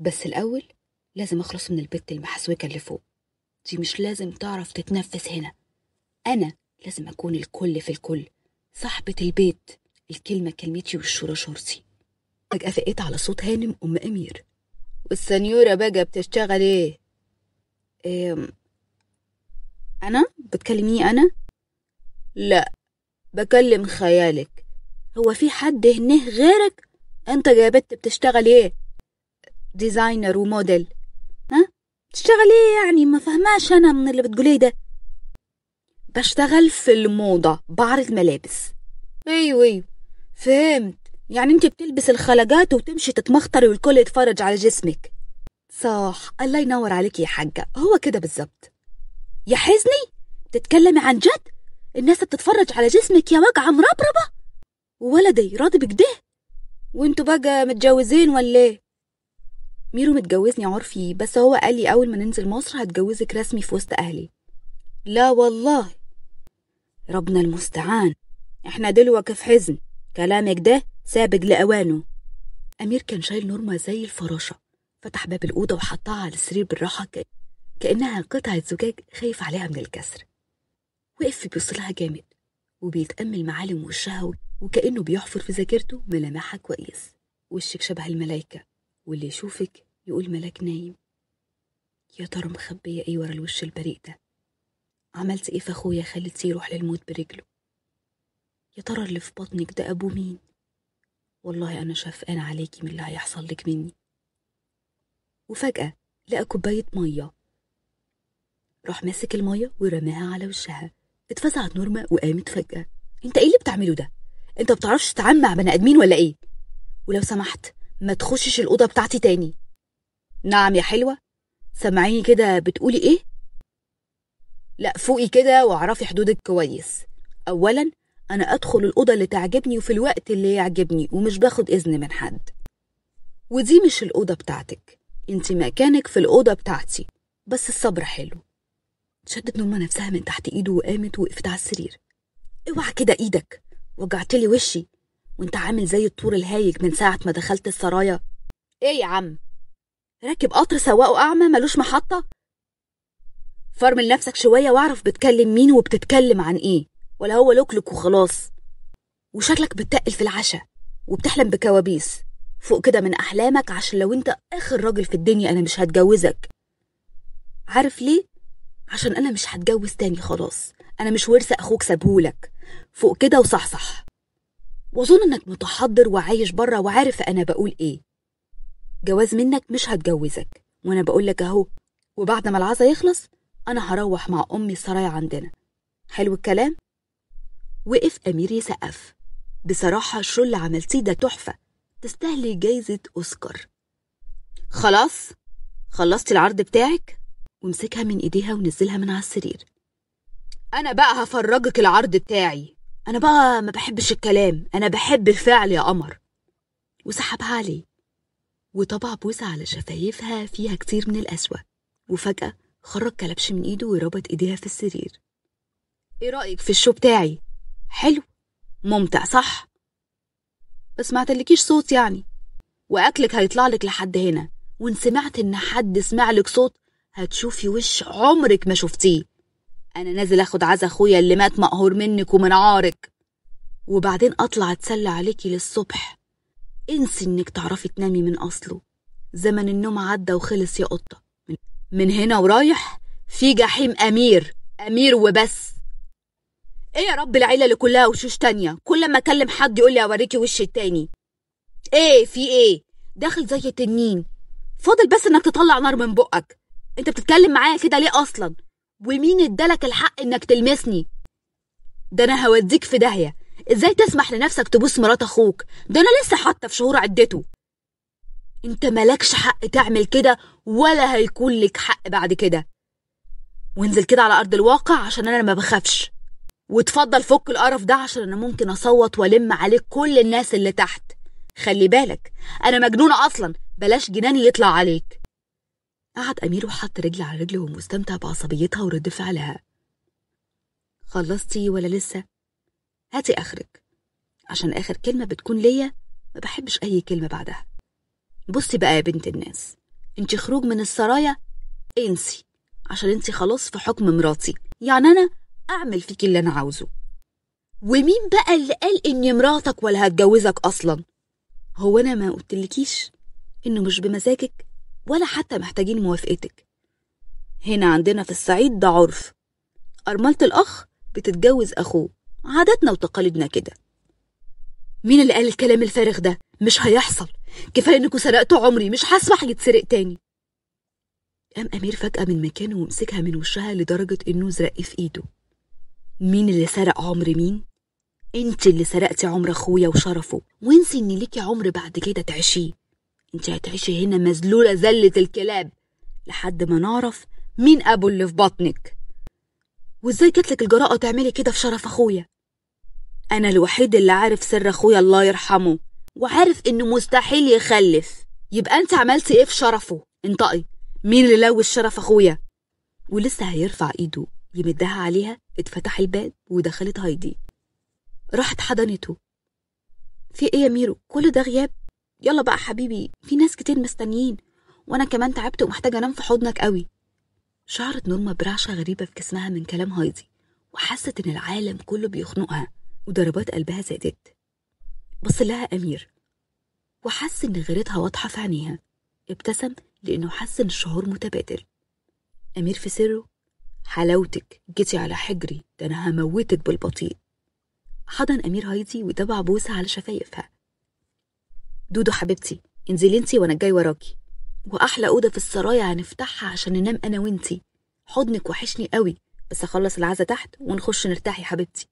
بس الأول لازم أخلص من البت المحسوكة اللي فوق دي مش لازم تعرف تتنفس هنا أنا لازم أكون الكل في الكل صاحبة البيت الكلمة كلمتي والشورى شورتي فجأة فقيت على صوت هانم أم أمير والسنيورة بقى بتشتغل إيه؟ إيه أنا؟ بتكلمي أنا؟ لا بكلم خيالك هو في حد هنا غيرك؟ أنت يا بتشتغل إيه؟ ديزاينر وموديل ها تشتغلي يعني ما فهماش انا من اللي بتقوليه ده بشتغل في الموضة بعرض ملابس ايوه ايوه فهمت يعني انت بتلبس الخلجات وتمشي تتمخطري والكل يتفرج على جسمك صح الله ينور عليك يا حاجة هو كده بالظبط يا حزني بتتكلمي عن جد الناس بتتفرج على جسمك يا وجع مربربة ولدي راضي بكده وانتوا بقى متجوزين ولا ايه ميرو متجوزني عرفي بس هو قال لي أول ما ننزل مصر هتجوزك رسمي في وسط أهلي لا والله ربنا المستعان احنا دلوك في حزن كلامك ده سابق لأوانه أمير كان شايل نورما زي الفراشة فتح باب الأوضة وحطها على السرير بالراحة كأنها قطعة زجاج خايف عليها من الكسر وقف بيوصلها جامد وبيتأمل معالم وشها وكأنه بيحفر في ذاكرته ملامحها كويس وشك شبه الملايكة واللي يشوفك يقول ملاك نايم يا ترى مخبية ايه ورا الوش البريء ده عملت ايه في اخويا خليتيه يروح للموت برجله يا ترى اللي في بطنك ده ابو مين والله انا شفقان عليكي من اللي هيحصل لك مني وفجأة لقى كوباية مية راح ماسك المية ورماها على وشها اتفزعت نورما وقامت فجأة انت ايه اللي بتعمله ده انت بتعرفش تتعامل مع بني ادمين ولا ايه ولو سمحت ما تخشش الأوضة بتاعتي تاني نعم يا حلوة سمعيني كده بتقولي إيه؟ لا فوقي كده واعرفي حدودك كويس أولا أنا أدخل الأوضة اللي تعجبني وفي الوقت اللي يعجبني ومش باخد إذن من حد ودي مش الأوضة بتاعتك انت مكانك في الأوضة بتاعتي بس الصبر حلو شدت نورما نفسها من تحت إيده وقامت وقفت على السرير اوعى كده إيدك وجعتلي وشي وانت عامل زي الطور الهايج من ساعة ما دخلت السرايا ايه يا عم راكب قطر سواقه أعمى ملوش محطة فارمل نفسك شوية واعرف بتكلم مين وبتتكلم عن ايه ولا هو لوكلك وخلاص وشكلك بتتقل في العشاء وبتحلم بكوابيس فوق كده من أحلامك عشان لو انت آخر راجل في الدنيا أنا مش هتجوزك عارف ليه؟ عشان أنا مش هتجوز تاني خلاص أنا مش ورثة أخوك سابهولك فوق كده وصحصح واظن انك متحضر وعايش بره وعارف انا بقول ايه جواز منك مش هتجوزك وانا بقول لك اهو وبعد ما العزا يخلص انا هروح مع امي السرايا عندنا حلو الكلام وقف امير يسقف بصراحه شو اللي عملتيه ده تحفه تستاهلي جايزه اوسكار خلاص خلصتي العرض بتاعك ومسكها من ايديها ونزلها من على السرير انا بقى هفرجك العرض بتاعي أنا بقى ما بحبش الكلام أنا بحب الفعل يا قمر وسحبها عليه وطبع بوسة على شفايفها فيها كتير من القسوة وفجأة خرج كلبش من إيده وربط إيديها في السرير إيه رأيك في الشو بتاعي؟ حلو ممتع صح؟ بس ما تلكيش صوت يعني وأكلك هيطلع لك لحد هنا وإن سمعت إن حد سمع لك صوت هتشوفي وش عمرك ما شفتيه انا نازل اخد عزا اخويا اللي مات مقهور منك ومن عارك وبعدين اطلع اتسلى عليكي للصبح انسي انك تعرفي تنامي من اصله زمن النوم عدى وخلص يا قطه من هنا ورايح في جحيم امير امير وبس ايه يا رب العيله اللي كلها وشوش تانية كل ما اكلم حد يقول لي اوريكي وش التاني ايه في ايه داخل زي التنين فاضل بس انك تطلع نار من بقك انت بتتكلم معايا كده ليه اصلا ومين ادالك الحق انك تلمسني ده انا هوديك في داهيه ازاي تسمح لنفسك تبوس مرات اخوك ده انا لسه حاطه في شهور عدته انت مالكش حق تعمل كده ولا هيكون لك حق بعد كده وانزل كده على ارض الواقع عشان انا ما بخافش وتفضل فك القرف ده عشان انا ممكن اصوت والم عليك كل الناس اللي تحت خلي بالك انا مجنونه اصلا بلاش جناني يطلع عليك قعد أمير وحط رجل على رجل ومستمتع بعصبيتها ورد فعلها خلصتي ولا لسه؟ هاتي آخرك عشان آخر كلمة بتكون ليا ما بحبش أي كلمة بعدها بصي بقى يا بنت الناس انت خروج من السرايا انسي عشان انت خلاص في حكم مراتي يعني أنا أعمل فيكي اللي أنا عاوزه ومين بقى اللي قال إني مراتك ولا هتجوزك أصلا؟ هو أنا ما قلتلكيش إنه مش بمزاجك ولا حتى محتاجين موافقتك هنا عندنا في الصعيد ده عرف أرملة الأخ بتتجوز أخوه عاداتنا وتقاليدنا كده مين اللي قال الكلام الفارغ ده مش هيحصل كفاية إنكوا سرقتوا عمري مش هسمح يتسرق تاني قام أمير فجأة من مكانه ومسكها من وشها لدرجة إنه زرق في إيده مين اللي سرق عمر مين؟ انت اللي سرقتي عمر أخويا وشرفه وانسي إن ليكي عمر بعد كده تعيشيه انت هتعيشي هنا مذلولة زلة الكلاب لحد ما نعرف مين أبو اللي في بطنك وازاي جاتلك الجراءة تعملي كده في شرف أخويا أنا الوحيد اللي عارف سر أخويا الله يرحمه وعارف إنه مستحيل يخلف يبقى أنت عملتي إيه في شرفه انطقي مين اللي لوش شرف أخويا ولسه هيرفع إيده يمدها عليها اتفتح الباب ودخلت هايدي راحت حضنته في ايه يا ميرو كل ده غياب يلا بقى حبيبي في ناس كتير مستنيين وانا كمان تعبت ومحتاجه انام في حضنك قوي شعرت نورما برعشه غريبه في جسمها من كلام هايدي وحست ان العالم كله بيخنقها وضربات قلبها زادت بص لها امير وحس ان غيرتها واضحه في عينيها ابتسم لانه حس ان الشعور متبادل امير في سره حلاوتك جيتي على حجري ده انا هموتك بالبطيء حضن امير هايدي وطبع بوسه على شفايفها دودو حبيبتي انزلي انتي وانا جاي وراكي واحلى اوضه في السرايا هنفتحها عشان ننام انا وانتي حضنك وحشني قوي بس اخلص العزا تحت ونخش نرتاح يا حبيبتي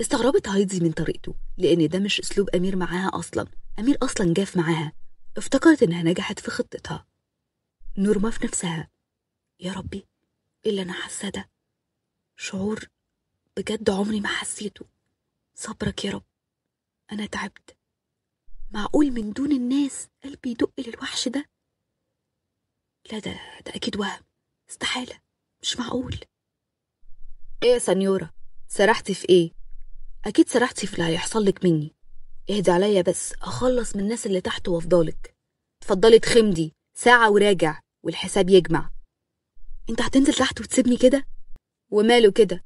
استغربت هايدي من طريقته لان ده مش اسلوب امير معاها اصلا امير اصلا جاف معاها افتكرت انها نجحت في خطتها نورما في نفسها يا ربي ايه اللي انا حاساه ده شعور بجد عمري ما حسيته صبرك يا رب انا تعبت معقول من دون الناس قلبي يدق للوحش ده لا ده ده اكيد وهم استحاله مش معقول ايه يا سنيوره سرحتي في ايه اكيد سرحتي في اللي هيحصل لك مني اهدي عليا بس اخلص من الناس اللي تحت وافضلك اتفضلي تخمدي ساعه وراجع والحساب يجمع انت هتنزل تحت وتسيبني كده وماله كده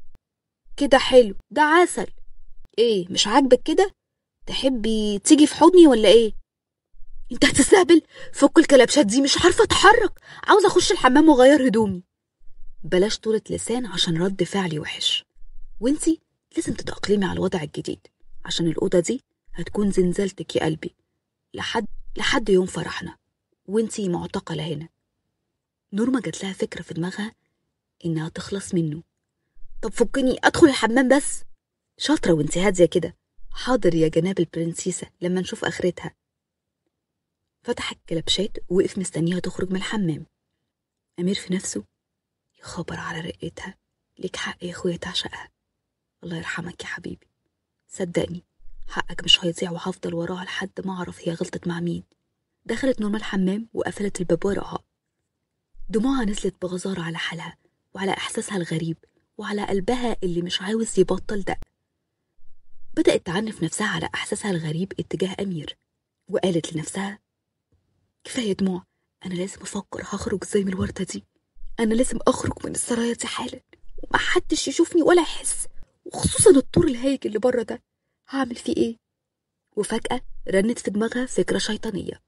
كده حلو ده عسل ايه مش عاجبك كده تحبي تيجي في حضني ولا ايه انت هتستهبل فك الكلبشات دي مش عارفه اتحرك عاوز اخش الحمام واغير هدومي بلاش طولة لسان عشان رد فعلي وحش وانتي لازم تتأقلمي على الوضع الجديد عشان الأوضة دي هتكون زنزلتك يا قلبي لحد لحد يوم فرحنا وانتي معتقلة هنا نورما جات لها فكرة في دماغها إنها تخلص منه طب فكني أدخل الحمام بس شاطرة وانتي هادية كده حاضر يا جناب البرنسيسة لما نشوف آخرتها فتح الكلبشات ووقف مستنيها تخرج من الحمام أمير في نفسه يخبر على رقتها ليك حق يا أخويا تعشقها الله يرحمك يا حبيبي صدقني حقك مش هيضيع وهفضل وراها لحد ما أعرف هي غلطت مع مين دخلت نورما الحمام وقفلت الباب وراها دموعها نزلت بغزارة على حالها وعلى إحساسها الغريب وعلى قلبها اللي مش عاوز يبطل دق بدأت تعنف نفسها على إحساسها الغريب اتجاه أمير وقالت لنفسها كفاية دموع أنا لازم أفكر هخرج زي من الوردة دي أنا لازم أخرج من السرايا دي حالا ومحدش يشوفني ولا يحس وخصوصا الطور الهايج اللي بره ده هعمل فيه إيه؟ وفجأة رنت في دماغها فكرة شيطانية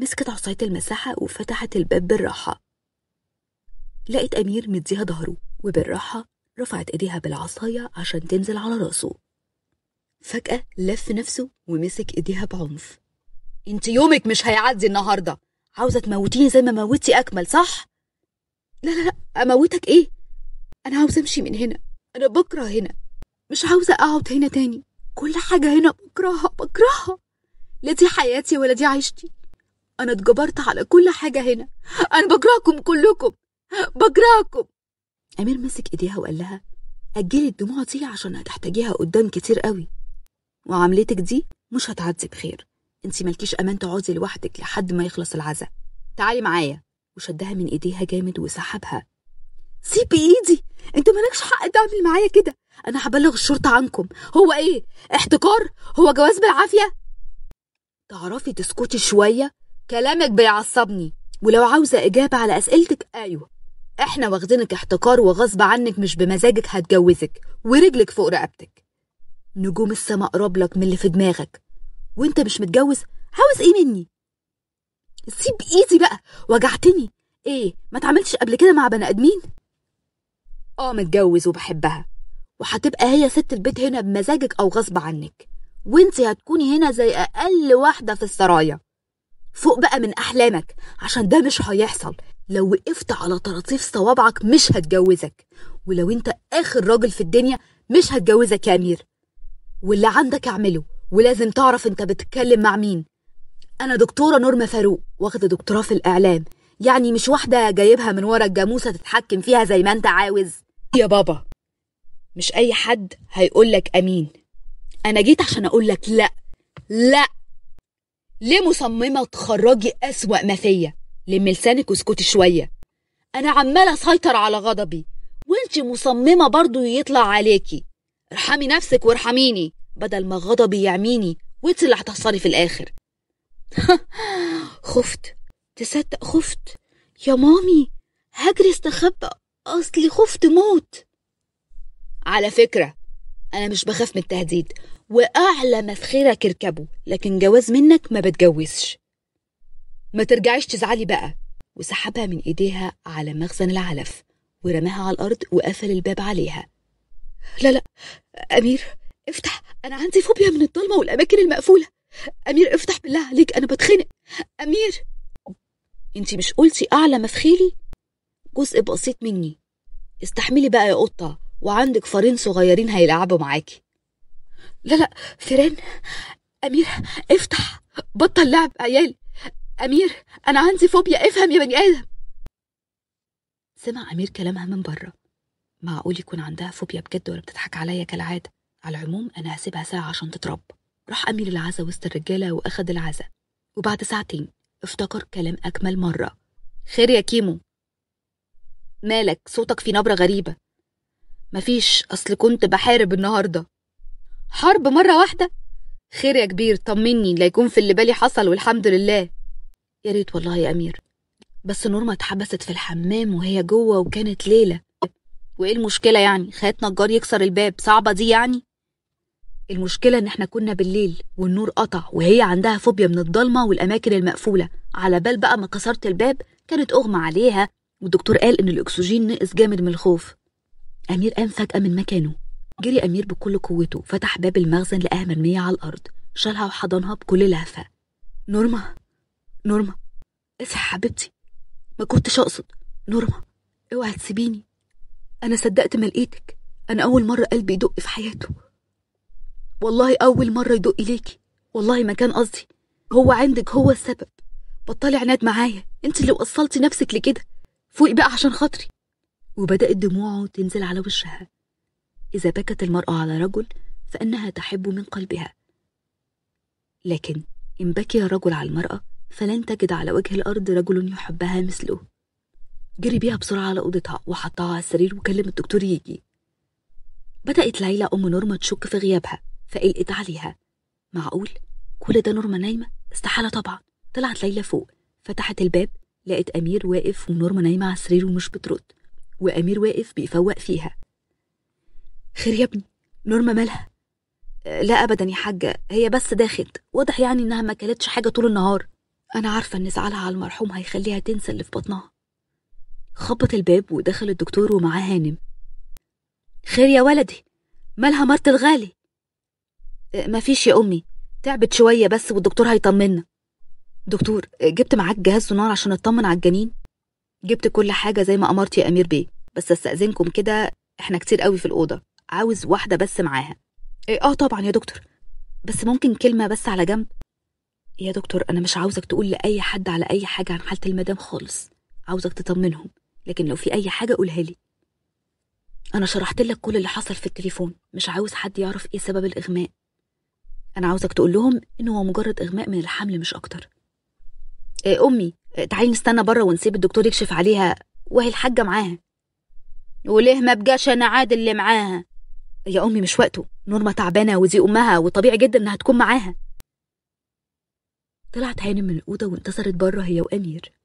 مسكت عصاية المساحة وفتحت الباب بالراحة لقت أمير مديها ظهره وبالراحة رفعت إيديها بالعصاية عشان تنزل على راسه فجأة لف نفسه ومسك ايديها بعنف انت يومك مش هيعدي النهاردة عاوزة تموتيني زي ما موتي أكمل صح؟ لا لا لا أموتك إيه؟ أنا عاوزة أمشي من هنا أنا بكره هنا مش عاوزة أقعد هنا تاني كل حاجة هنا بكرهها بكرهها لا دي حياتي ولا دي عيشتي أنا اتجبرت على كل حاجة هنا أنا بكرهكم كلكم بكرهكم أمير مسك إيديها وقال لها أجلي الدموع دي عشان هتحتاجيها قدام كتير قوي وعملتك دي مش هتعدي بخير انت مالكيش امان تقعدي لوحدك لحد ما يخلص العزاء تعالي معايا وشدها من ايديها جامد وسحبها سيبي ايدي انت مالكش حق تعمل معايا كده انا هبلغ الشرطه عنكم هو ايه احتكار هو جواز بالعافيه تعرفي تسكتي شويه كلامك بيعصبني ولو عاوزه اجابه على اسئلتك ايوه احنا واخدينك احتكار وغصب عنك مش بمزاجك هتجوزك ورجلك فوق رقبتك نجوم السما قرب لك من اللي في دماغك وانت مش متجوز عاوز ايه مني سيب ايدي بقى وجعتني ايه ما اتعاملتش قبل كده مع بني ادمين اه متجوز وبحبها وهتبقى هي ست البيت هنا بمزاجك او غصب عنك وانت هتكوني هنا زي اقل واحده في السرايا فوق بقى من احلامك عشان ده مش هيحصل لو وقفت على طراطيف صوابعك مش هتجوزك ولو انت اخر راجل في الدنيا مش هتجوزك يا امير واللي عندك اعمله ولازم تعرف انت بتتكلم مع مين انا دكتوره نورما فاروق واخده دكتوراه في الاعلام يعني مش واحده جايبها من ورا الجاموسه تتحكم فيها زي ما انت عاوز يا بابا مش اي حد هيقولك امين انا جيت عشان اقولك لا لا ليه مصممه تخرجي اسوا ما فيا لم لسانك واسكتي شويه انا عماله اسيطر على غضبي وانت مصممه برضو يطلع عليكي ارحمي نفسك وارحميني بدل ما غضبي يعميني وانت اللي هتخسري في الاخر خفت تصدق خفت يا مامي هجري استخبى اصلي خفت موت على فكره انا مش بخاف من التهديد واعلى مسخرك اركبه لكن جواز منك ما بتجوزش ما ترجعيش تزعلي بقى وسحبها من ايديها على مخزن العلف ورماها على الارض وقفل الباب عليها لا لا أمير افتح أنا عندي فوبيا من الضلمة والأماكن المقفولة أمير افتح بالله عليك أنا بتخنق أمير أنت مش قلتي أعلى مفخيلي جزء بسيط مني استحملي بقى يا قطة وعندك فارين صغيرين هيلعبوا معاكي لا لا فيران أمير افتح بطل لعب عيال أمير أنا عندي فوبيا افهم يا بني آدم سمع أمير كلامها من بره معقول يكون عندها فوبيا بجد ولا بتضحك عليا كالعادة على العموم أنا هسيبها ساعة عشان تترب راح أمير العزا وسط الرجالة وأخد العزا وبعد ساعتين افتكر كلام أكمل مرة خير يا كيمو مالك صوتك في نبرة غريبة مفيش أصل كنت بحارب النهاردة حرب مرة واحدة خير يا كبير طمني لا يكون في اللي بالي حصل والحمد لله يا ريت والله يا أمير بس نورما اتحبست في الحمام وهي جوه وكانت ليلة وايه المشكله يعني خيات نجار يكسر الباب صعبه دي يعني المشكله ان احنا كنا بالليل والنور قطع وهي عندها فوبيا من الضلمه والاماكن المقفوله على بال بقى ما كسرت الباب كانت اغمى عليها والدكتور قال ان الاكسجين نقص جامد من الخوف امير قام فجاه من مكانه جري امير بكل قوته فتح باب المخزن لقاها مرميه على الارض شالها وحضنها بكل لهفه نورما نورما اصحي حبيبتي ما كنتش اقصد نورما اوعى تسيبيني أنا صدقت ما لقيتك أنا أول مرة قلبي يدق في حياته والله أول مرة يدق إليكي والله ما كان قصدي هو عندك هو السبب بطلي عناد معايا انت اللي وصلتي نفسك لكده فوقي بقى عشان خاطري وبدأت دموعه تنزل على وشها إذا بكت المرأة على رجل فإنها تحب من قلبها لكن إن بكي الرجل على المرأة فلن تجد على وجه الأرض رجل يحبها مثله جري بيها بسرعة على أوضتها وحطها على السرير وكلم الدكتور يجي بدأت ليلى أم نورما تشك في غيابها فقلقت عليها معقول كل ده نورما نايمة استحالة طبعا طلعت ليلى فوق فتحت الباب لقت أمير واقف ونورما نايمة على السرير ومش بترد وأمير واقف بيفوق فيها خير يا ابني نورما مالها أه، لا أبدا يا حاجة هي بس داخت واضح يعني إنها ما كلتش حاجة طول النهار أنا عارفة إن زعلها على المرحوم هيخليها تنسى اللي في بطنها خبط الباب ودخل الدكتور ومعاه هانم خير يا ولدي مالها مرت الغالي أه، مفيش يا امي تعبت شويه بس والدكتور هيطمنا دكتور أه، جبت معاك جهاز سونار عشان اطمن على الجنين جبت كل حاجه زي ما امرت يا امير بيه بس استاذنكم كده احنا كتير قوي في الاوضه عاوز واحده بس معاها إيه اه طبعا يا دكتور بس ممكن كلمه بس على جنب يا دكتور انا مش عاوزك تقول لاي حد على اي حاجه عن حاله المدام خالص عاوزك تطمنهم لكن لو في أي حاجة قولها لي أنا شرحت لك كل اللي حصل في التليفون مش عاوز حد يعرف إيه سبب الإغماء أنا عاوزك تقول لهم إن هو مجرد إغماء من الحمل مش أكتر إيه أمي إيه، تعالي نستنى بره ونسيب الدكتور يكشف عليها وهي الحاجة معاها وليه ما بقاش أنا عاد اللي معاها يا أمي مش وقته نورما تعبانة ودي أمها وطبيعي جدا إنها تكون معاها طلعت هانم من الأوضة وانتصرت بره هي وأمير